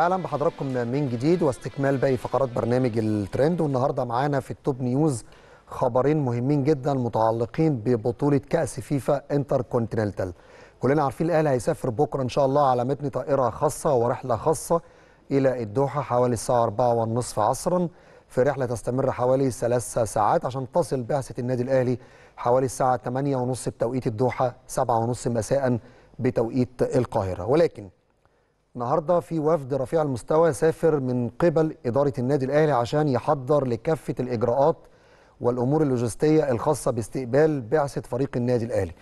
اهلا بحضراتكم من جديد واستكمال باقي فقرات برنامج الترند والنهارده معانا في التوب نيوز خبرين مهمين جدا متعلقين ببطوله كاس فيفا انتر كونتيننتال كلنا عارفين الاهلي هيسافر بكره ان شاء الله على متن طائره خاصه ورحله خاصه الى الدوحه حوالي الساعه 4:30 عصرا في رحله تستمر حوالي ثلاث ساعات عشان تصل بعثه النادي الاهلي حوالي الساعه 8:30 بتوقيت الدوحه 7:30 مساء بتوقيت القاهره ولكن النهارده في وفد رفيع المستوى سافر من قبل إدارة النادي الأهلي عشان يحضر لكافة الإجراءات والأمور اللوجستية الخاصة باستقبال بعثة فريق النادي الأهلي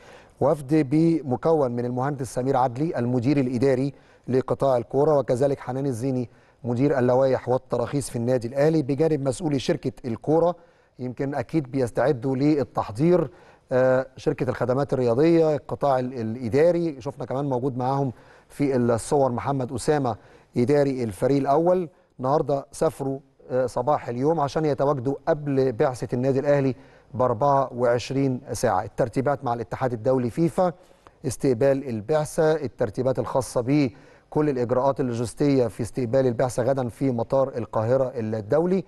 وفد بمكون من المهندس سمير عدلي المدير الإداري لقطاع الكورة وكذلك حنان الزيني مدير اللوائح والتراخيص في النادي الأهلي بجانب مسؤولي شركة الكورة يمكن أكيد بيستعدوا للتحضير آه، شركه الخدمات الرياضيه القطاع الاداري شفنا كمان موجود معاهم في الصور محمد اسامه اداري الفريق الاول النهارده سافروا آه، صباح اليوم عشان يتواجدوا قبل بعثه النادي الاهلي ب 24 ساعه الترتيبات مع الاتحاد الدولي فيفا استقبال البعثه الترتيبات الخاصه به كل الاجراءات اللوجستيه في استقبال البعثه غدا في مطار القاهره الدولي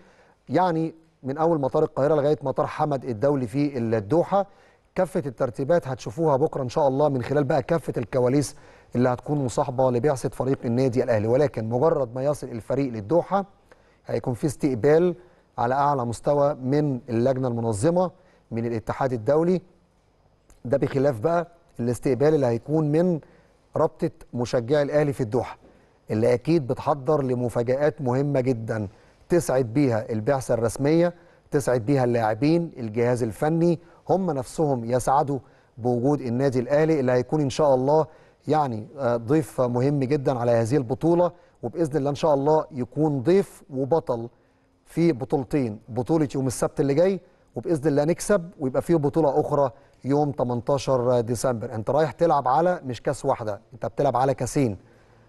يعني من اول مطار القاهره لغايه مطار حمد الدولي في الدوحه كافه الترتيبات هتشوفوها بكره ان شاء الله من خلال بقى كافه الكواليس اللي هتكون مصاحبه لبعثه فريق النادي الاهلي ولكن مجرد ما يصل الفريق للدوحه هيكون في استقبال على اعلى مستوى من اللجنه المنظمه من الاتحاد الدولي ده بخلاف بقى الاستقبال اللي هيكون من رابطه مشجعي الاهلي في الدوحه اللي اكيد بتحضر لمفاجات مهمه جدا تسعد بيها البعثه الرسميه تسعد بيها اللاعبين الجهاز الفني هم نفسهم يسعدوا بوجود النادي الاهلي اللي هيكون ان شاء الله يعني آه، ضيف مهم جدا على هذه البطوله وباذن الله ان شاء الله يكون ضيف وبطل في بطولتين بطوله يوم السبت اللي جاي وباذن الله نكسب ويبقى فيه بطوله اخرى يوم 18 ديسمبر انت رايح تلعب على مش كاس واحده انت بتلعب على كاسين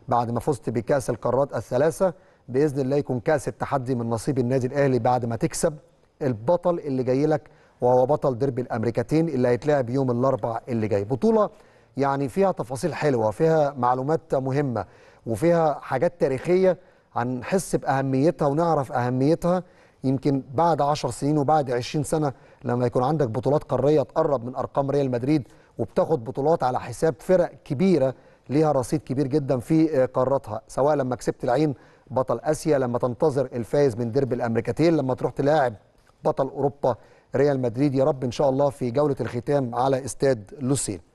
بعد ما فزت بكاس القارات الثلاثه باذن الله يكون كاس التحدي من نصيب النادي الاهلي بعد ما تكسب البطل اللي جاي لك وهو بطل ديربي الامريكتين اللي هيتلعب يوم الاربعاء اللي جاي بطوله يعني فيها تفاصيل حلوه فيها معلومات مهمه وفيها حاجات تاريخيه هنحس باهميتها ونعرف اهميتها يمكن بعد 10 سنين وبعد 20 سنه لما يكون عندك بطولات قاريه تقرب من ارقام ريال مدريد وبتاخد بطولات على حساب فرق كبيره ليها رصيد كبير جدا في قارتها سواء لما كسبت العين بطل اسيا لما تنتظر الفايز من ديربي الامريكتين لما تروح تلاعب بطل اوروبا ريال مدريد يا رب ان شاء الله في جوله الختام على استاد لوسيل